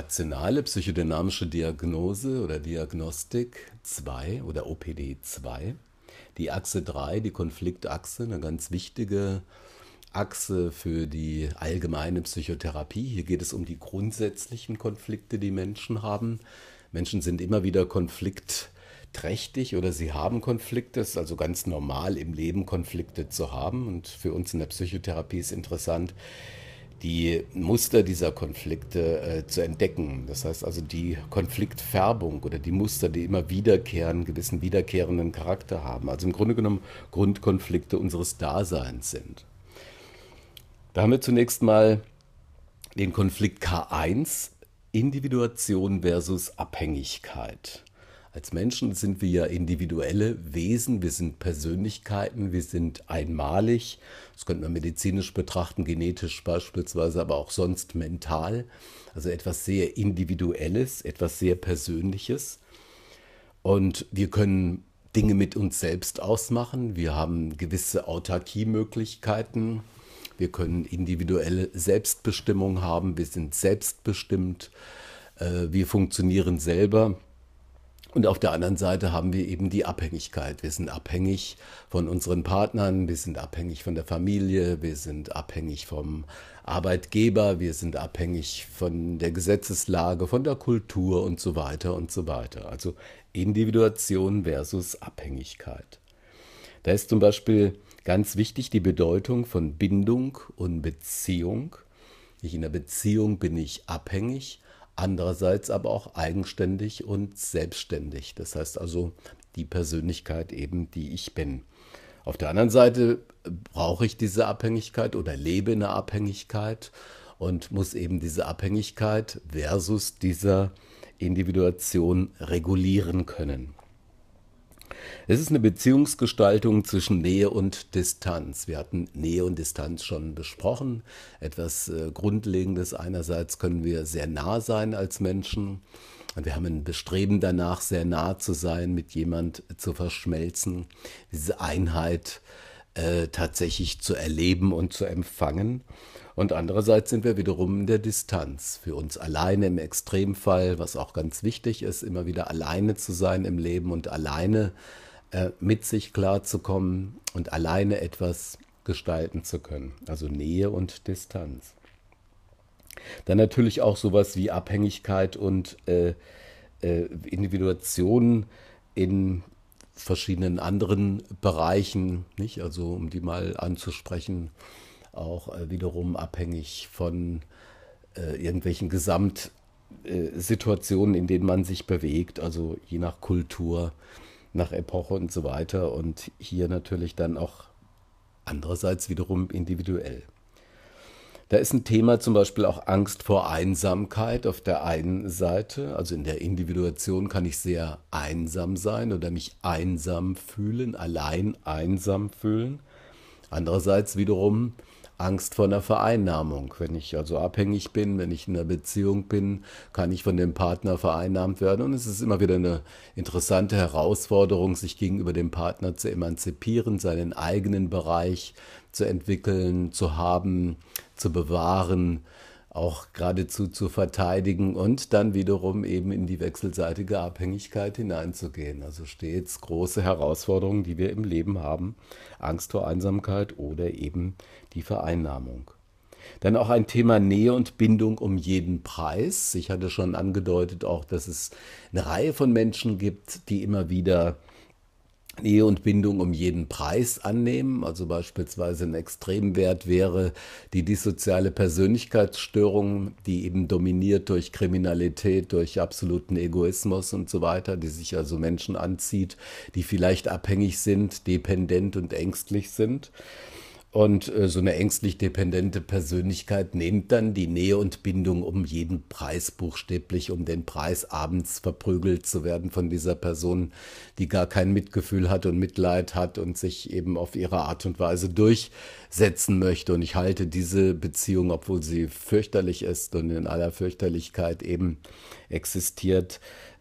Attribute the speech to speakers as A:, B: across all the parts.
A: rationale psychodynamische Diagnose oder Diagnostik 2 oder OPD 2. Die Achse 3, die Konfliktachse, eine ganz wichtige Achse für die allgemeine Psychotherapie. Hier geht es um die grundsätzlichen Konflikte, die Menschen haben. Menschen sind immer wieder konfliktträchtig oder sie haben Konflikte. Es ist also ganz normal im Leben, Konflikte zu haben. Und für uns in der Psychotherapie ist interessant, die Muster dieser Konflikte äh, zu entdecken. Das heißt also die Konfliktfärbung oder die Muster, die immer wiederkehren, gewissen wiederkehrenden Charakter haben. Also im Grunde genommen Grundkonflikte unseres Daseins sind. Da haben wir zunächst mal den Konflikt K1, Individuation versus Abhängigkeit. Als Menschen sind wir ja individuelle Wesen, wir sind Persönlichkeiten, wir sind einmalig. Das könnte man medizinisch betrachten, genetisch beispielsweise, aber auch sonst mental. Also etwas sehr Individuelles, etwas sehr Persönliches. Und wir können Dinge mit uns selbst ausmachen. Wir haben gewisse Autarkiemöglichkeiten. Wir können individuelle Selbstbestimmung haben. Wir sind selbstbestimmt. Äh, wir funktionieren selber und auf der anderen Seite haben wir eben die Abhängigkeit. Wir sind abhängig von unseren Partnern, wir sind abhängig von der Familie, wir sind abhängig vom Arbeitgeber, wir sind abhängig von der Gesetzeslage, von der Kultur und so weiter und so weiter. Also Individuation versus Abhängigkeit. Da ist zum Beispiel ganz wichtig die Bedeutung von Bindung und Beziehung. Ich in der Beziehung bin ich abhängig andererseits aber auch eigenständig und selbstständig. Das heißt also die Persönlichkeit eben, die ich bin. Auf der anderen Seite äh, brauche ich diese Abhängigkeit oder lebe in der Abhängigkeit und muss eben diese Abhängigkeit versus dieser Individuation regulieren können. Es ist eine Beziehungsgestaltung zwischen Nähe und Distanz. Wir hatten Nähe und Distanz schon besprochen. Etwas äh, Grundlegendes. Einerseits können wir sehr nah sein als Menschen. Und wir haben ein Bestreben danach, sehr nah zu sein, mit jemand zu verschmelzen, diese Einheit äh, tatsächlich zu erleben und zu empfangen. Und andererseits sind wir wiederum in der Distanz. Für uns alleine im Extremfall, was auch ganz wichtig ist, immer wieder alleine zu sein im Leben und alleine äh, mit sich klarzukommen und alleine etwas gestalten zu können. Also Nähe und Distanz. Dann natürlich auch sowas wie Abhängigkeit und äh, äh, Individuation in verschiedenen anderen Bereichen, nicht? Also um die mal anzusprechen auch äh, wiederum abhängig von äh, irgendwelchen Gesamtsituationen, äh, in denen man sich bewegt, also je nach Kultur, nach Epoche und so weiter. Und hier natürlich dann auch andererseits wiederum individuell. Da ist ein Thema zum Beispiel auch Angst vor Einsamkeit auf der einen Seite. Also in der Individuation kann ich sehr einsam sein oder mich einsam fühlen, allein einsam fühlen. Andererseits wiederum Angst vor einer Vereinnahmung. Wenn ich also abhängig bin, wenn ich in einer Beziehung bin, kann ich von dem Partner vereinnahmt werden. Und es ist immer wieder eine interessante Herausforderung, sich gegenüber dem Partner zu emanzipieren, seinen eigenen Bereich zu entwickeln, zu haben, zu bewahren auch geradezu zu verteidigen und dann wiederum eben in die wechselseitige Abhängigkeit hineinzugehen. Also stets große Herausforderungen, die wir im Leben haben. Angst vor Einsamkeit oder eben die Vereinnahmung. Dann auch ein Thema Nähe und Bindung um jeden Preis. Ich hatte schon angedeutet auch, dass es eine Reihe von Menschen gibt, die immer wieder Ehe und Bindung um jeden Preis annehmen. Also beispielsweise ein Extremwert wäre die dissoziale Persönlichkeitsstörung, die eben dominiert durch Kriminalität, durch absoluten Egoismus und so weiter, die sich also Menschen anzieht, die vielleicht abhängig sind, dependent und ängstlich sind. Und äh, so eine ängstlich dependente Persönlichkeit nimmt dann die Nähe und Bindung um jeden Preis buchstäblich, um den Preis abends verprügelt zu werden von dieser Person, die gar kein Mitgefühl hat und Mitleid hat und sich eben auf ihre Art und Weise durchsetzen möchte. Und ich halte diese Beziehung, obwohl sie fürchterlich ist und in aller Fürchterlichkeit eben existiert,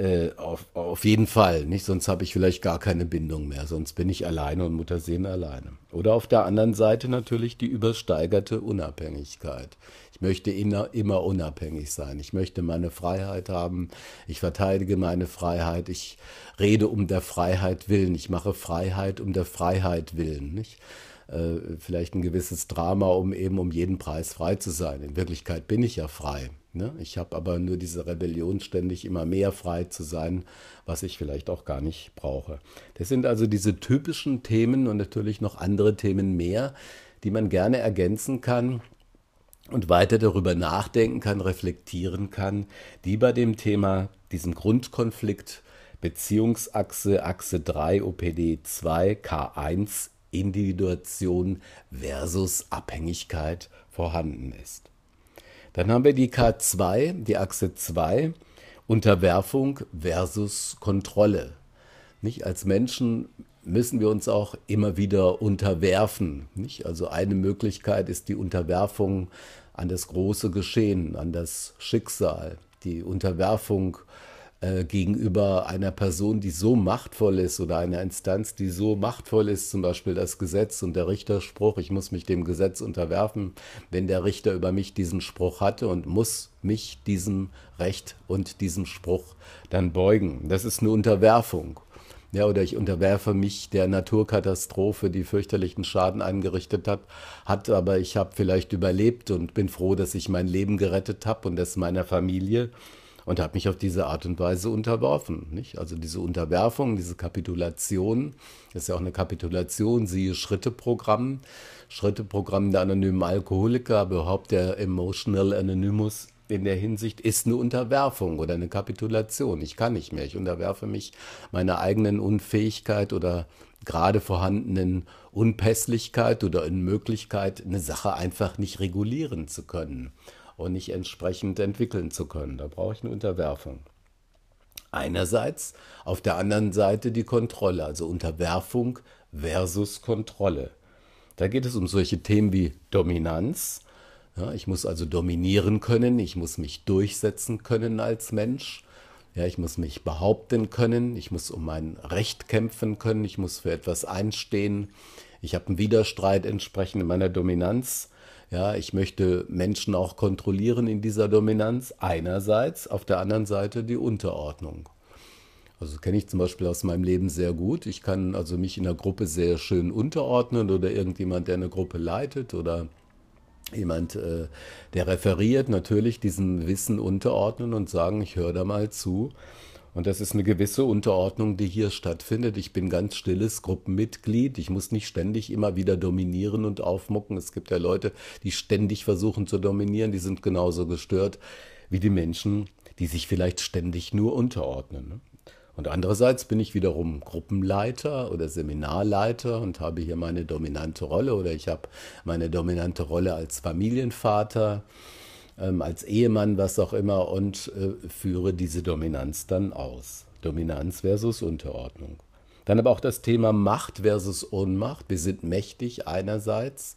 A: äh, auf, auf jeden Fall, nicht? Sonst habe ich vielleicht gar keine Bindung mehr. Sonst bin ich alleine und Mutter sehen alleine. Oder auf der anderen Seite natürlich die übersteigerte Unabhängigkeit. Ich möchte immer, immer unabhängig sein. Ich möchte meine Freiheit haben. Ich verteidige meine Freiheit. Ich rede um der Freiheit willen. Ich mache Freiheit um der Freiheit willen. Nicht? Äh, vielleicht ein gewisses Drama, um eben um jeden Preis frei zu sein. In Wirklichkeit bin ich ja frei. Ne? Ich habe aber nur diese Rebellion, ständig immer mehr frei zu sein, was ich vielleicht auch gar nicht brauche. Das sind also diese typischen Themen und natürlich noch andere Themen mehr, die man gerne ergänzen kann und weiter darüber nachdenken kann, reflektieren kann, die bei dem Thema, diesem Grundkonflikt Beziehungsachse, Achse 3, OPD 2, K1, Individuation versus Abhängigkeit vorhanden ist. Dann haben wir die K2, die Achse 2, Unterwerfung versus Kontrolle. Nicht? Als Menschen müssen wir uns auch immer wieder unterwerfen. Nicht? Also eine Möglichkeit ist die Unterwerfung an das große Geschehen, an das Schicksal, die Unterwerfung äh, äh, gegenüber einer Person, die so machtvoll ist oder einer Instanz, die so machtvoll ist, zum Beispiel das Gesetz und der Richterspruch, ich muss mich dem Gesetz unterwerfen, wenn der Richter über mich diesen Spruch hatte und muss mich diesem Recht und diesem Spruch dann beugen. Das ist eine Unterwerfung. Ja, oder ich unterwerfe mich der Naturkatastrophe, die fürchterlichen Schaden angerichtet hat, hat, aber ich habe vielleicht überlebt und bin froh, dass ich mein Leben gerettet habe und das meiner Familie und habe mich auf diese Art und Weise unterworfen. Nicht? Also diese Unterwerfung, diese Kapitulation, ist ja auch eine Kapitulation, siehe Schritteprogramm, Schritteprogramm der anonymen Alkoholiker, aber überhaupt der Emotional Anonymous in der Hinsicht ist eine Unterwerfung oder eine Kapitulation. Ich kann nicht mehr. Ich unterwerfe mich meiner eigenen Unfähigkeit oder gerade vorhandenen Unpässlichkeit oder Unmöglichkeit, eine Sache einfach nicht regulieren zu können und nicht entsprechend entwickeln zu können. Da brauche ich eine Unterwerfung. Einerseits, auf der anderen Seite die Kontrolle, also Unterwerfung versus Kontrolle. Da geht es um solche Themen wie Dominanz. Ja, ich muss also dominieren können, ich muss mich durchsetzen können als Mensch. Ja, ich muss mich behaupten können, ich muss um mein Recht kämpfen können, ich muss für etwas einstehen. Ich habe einen Widerstreit entsprechend meiner Dominanz. Ja, ich möchte Menschen auch kontrollieren in dieser Dominanz einerseits, auf der anderen Seite die Unterordnung. Also kenne ich zum Beispiel aus meinem Leben sehr gut. Ich kann also mich in einer Gruppe sehr schön unterordnen oder irgendjemand, der eine Gruppe leitet oder jemand, äh, der referiert, natürlich diesem Wissen unterordnen und sagen, ich höre da mal zu. Und das ist eine gewisse Unterordnung, die hier stattfindet. Ich bin ganz stilles Gruppenmitglied. Ich muss nicht ständig immer wieder dominieren und aufmucken. Es gibt ja Leute, die ständig versuchen zu dominieren. Die sind genauso gestört wie die Menschen, die sich vielleicht ständig nur unterordnen. Ne? Und andererseits bin ich wiederum Gruppenleiter oder Seminarleiter und habe hier meine dominante Rolle oder ich habe meine dominante Rolle als Familienvater ähm, als Ehemann, was auch immer, und äh, führe diese Dominanz dann aus. Dominanz versus Unterordnung. Dann aber auch das Thema Macht versus Ohnmacht. Wir sind mächtig einerseits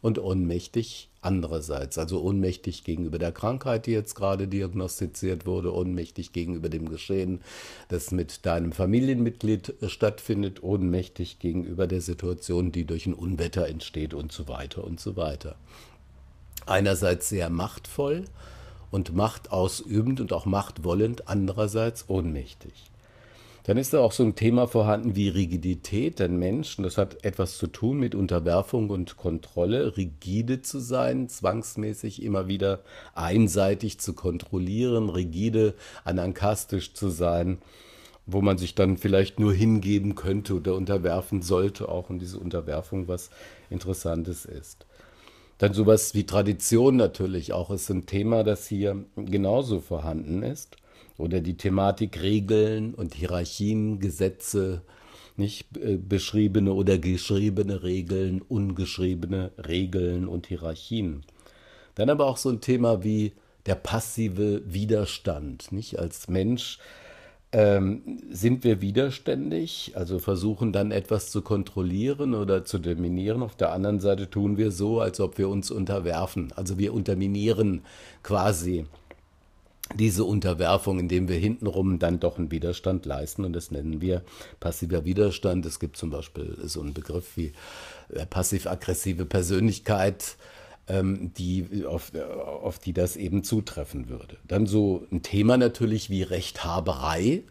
A: und ohnmächtig andererseits. Also ohnmächtig gegenüber der Krankheit, die jetzt gerade diagnostiziert wurde, ohnmächtig gegenüber dem Geschehen, das mit deinem Familienmitglied äh, stattfindet, ohnmächtig gegenüber der Situation, die durch ein Unwetter entsteht und so weiter und so weiter einerseits sehr machtvoll und Macht ausübend und auch machtwollend, andererseits ohnmächtig. Dann ist da auch so ein Thema vorhanden wie Rigidität, denn Menschen, das hat etwas zu tun mit Unterwerfung und Kontrolle, rigide zu sein, zwangsmäßig immer wieder einseitig zu kontrollieren, rigide, anankastisch zu sein, wo man sich dann vielleicht nur hingeben könnte oder unterwerfen sollte, auch und diese Unterwerfung was Interessantes ist. Dann sowas wie Tradition natürlich auch ist ein Thema, das hier genauso vorhanden ist. Oder die Thematik Regeln und Hierarchien, Gesetze, nicht äh, beschriebene oder geschriebene Regeln, ungeschriebene Regeln und Hierarchien. Dann aber auch so ein Thema wie der passive Widerstand, nicht als Mensch ähm, sind wir widerständig, also versuchen dann etwas zu kontrollieren oder zu dominieren. Auf der anderen Seite tun wir so, als ob wir uns unterwerfen. Also wir unterminieren quasi diese Unterwerfung, indem wir hintenrum dann doch einen Widerstand leisten. Und das nennen wir passiver Widerstand. Es gibt zum Beispiel so einen Begriff wie äh, passiv-aggressive Persönlichkeit ähm, die, auf, auf die das eben zutreffen würde. Dann so ein Thema natürlich wie Rechthaberei.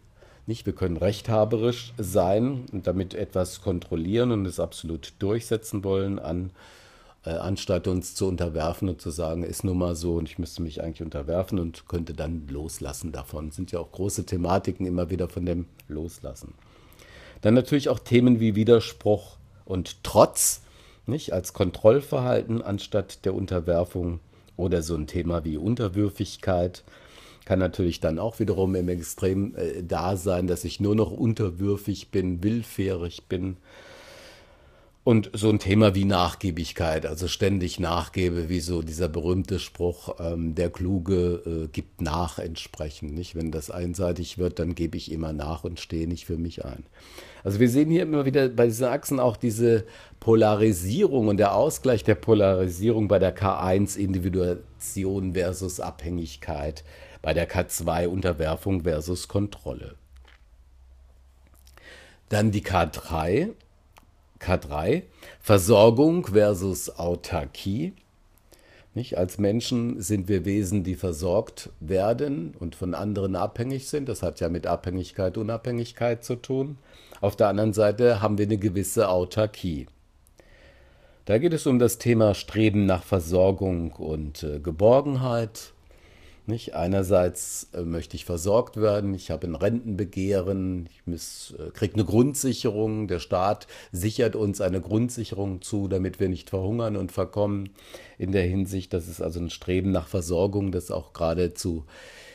A: Nicht? Wir können rechthaberisch sein und damit etwas kontrollieren und es absolut durchsetzen wollen, an, äh, anstatt uns zu unterwerfen und zu sagen, ist nun mal so und ich müsste mich eigentlich unterwerfen und könnte dann loslassen davon. Das sind ja auch große Thematiken immer wieder von dem Loslassen. Dann natürlich auch Themen wie Widerspruch und Trotz nicht als Kontrollverhalten anstatt der Unterwerfung oder so ein Thema wie Unterwürfigkeit kann natürlich dann auch wiederum im Extrem äh, da sein, dass ich nur noch unterwürfig bin, willfährig bin und so ein Thema wie Nachgiebigkeit, also ständig nachgebe, wie so dieser berühmte Spruch, ähm, der Kluge äh, gibt nach entsprechend. Nicht? Wenn das einseitig wird, dann gebe ich immer nach und stehe nicht für mich ein. Also wir sehen hier immer wieder bei diesen Achsen auch diese Polarisierung und der Ausgleich der Polarisierung bei der K1 Individuation versus Abhängigkeit, bei der K2 Unterwerfung versus Kontrolle. Dann die K3, K3, Versorgung versus Autarkie. Nicht? Als Menschen sind wir Wesen, die versorgt werden und von anderen abhängig sind. Das hat ja mit Abhängigkeit, Unabhängigkeit zu tun. Auf der anderen Seite haben wir eine gewisse Autarkie. Da geht es um das Thema Streben nach Versorgung und äh, Geborgenheit, nicht? Einerseits äh, möchte ich versorgt werden, ich habe ein Rentenbegehren, ich äh, kriege eine Grundsicherung, der Staat sichert uns eine Grundsicherung zu, damit wir nicht verhungern und verkommen. In der Hinsicht, das ist also ein Streben nach Versorgung, das auch geradezu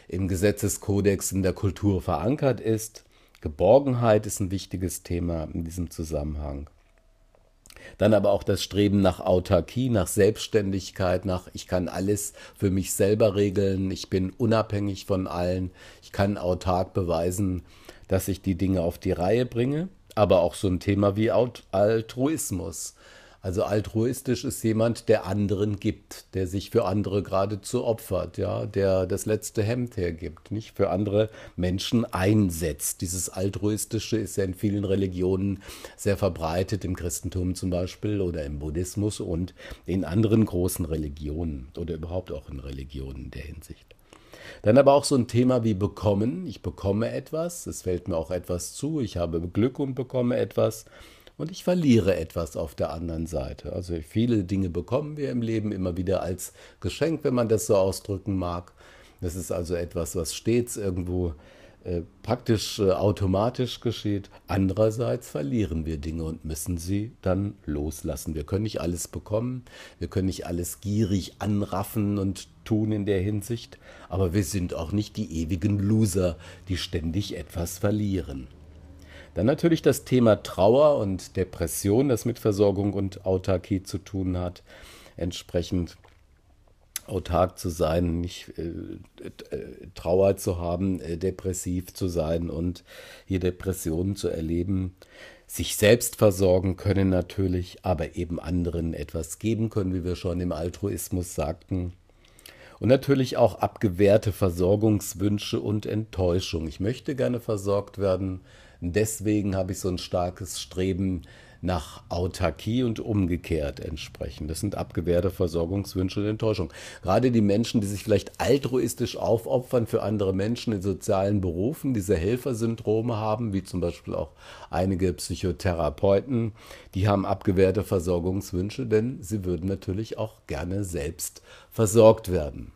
A: im Gesetzeskodex in der Kultur verankert ist. Geborgenheit ist ein wichtiges Thema in diesem Zusammenhang. Dann aber auch das Streben nach Autarkie, nach Selbstständigkeit, nach ich kann alles für mich selber regeln, ich bin unabhängig von allen, ich kann autark beweisen, dass ich die Dinge auf die Reihe bringe. Aber auch so ein Thema wie Altruismus. Also altruistisch ist jemand, der anderen gibt, der sich für andere geradezu opfert, ja, der das letzte Hemd hergibt, nicht für andere Menschen einsetzt. Dieses altruistische ist ja in vielen Religionen sehr verbreitet, im Christentum zum Beispiel oder im Buddhismus und in anderen großen Religionen oder überhaupt auch in Religionen in der Hinsicht. Dann aber auch so ein Thema wie bekommen. Ich bekomme etwas, es fällt mir auch etwas zu, ich habe Glück und bekomme etwas und ich verliere etwas auf der anderen Seite. Also viele Dinge bekommen wir im Leben immer wieder als Geschenk, wenn man das so ausdrücken mag. Das ist also etwas, was stets irgendwo äh, praktisch äh, automatisch geschieht. Andererseits verlieren wir Dinge und müssen sie dann loslassen. Wir können nicht alles bekommen, wir können nicht alles gierig anraffen und tun in der Hinsicht, aber wir sind auch nicht die ewigen Loser, die ständig etwas verlieren. Dann natürlich das Thema Trauer und Depression, das mit Versorgung und Autarkie zu tun hat. Entsprechend autark zu sein, nicht äh, äh, Trauer zu haben, äh, depressiv zu sein und hier Depressionen zu erleben. Sich selbst versorgen können natürlich, aber eben anderen etwas geben können, wie wir schon im Altruismus sagten. Und natürlich auch abgewehrte Versorgungswünsche und Enttäuschung. Ich möchte gerne versorgt werden, Deswegen habe ich so ein starkes Streben nach Autarkie und umgekehrt entsprechend. Das sind abgewehrte Versorgungswünsche und Enttäuschung. Gerade die Menschen, die sich vielleicht altruistisch aufopfern für andere Menschen in sozialen Berufen, diese Helfersyndrome haben, wie zum Beispiel auch einige Psychotherapeuten, die haben abgewehrte Versorgungswünsche, denn sie würden natürlich auch gerne selbst versorgt werden.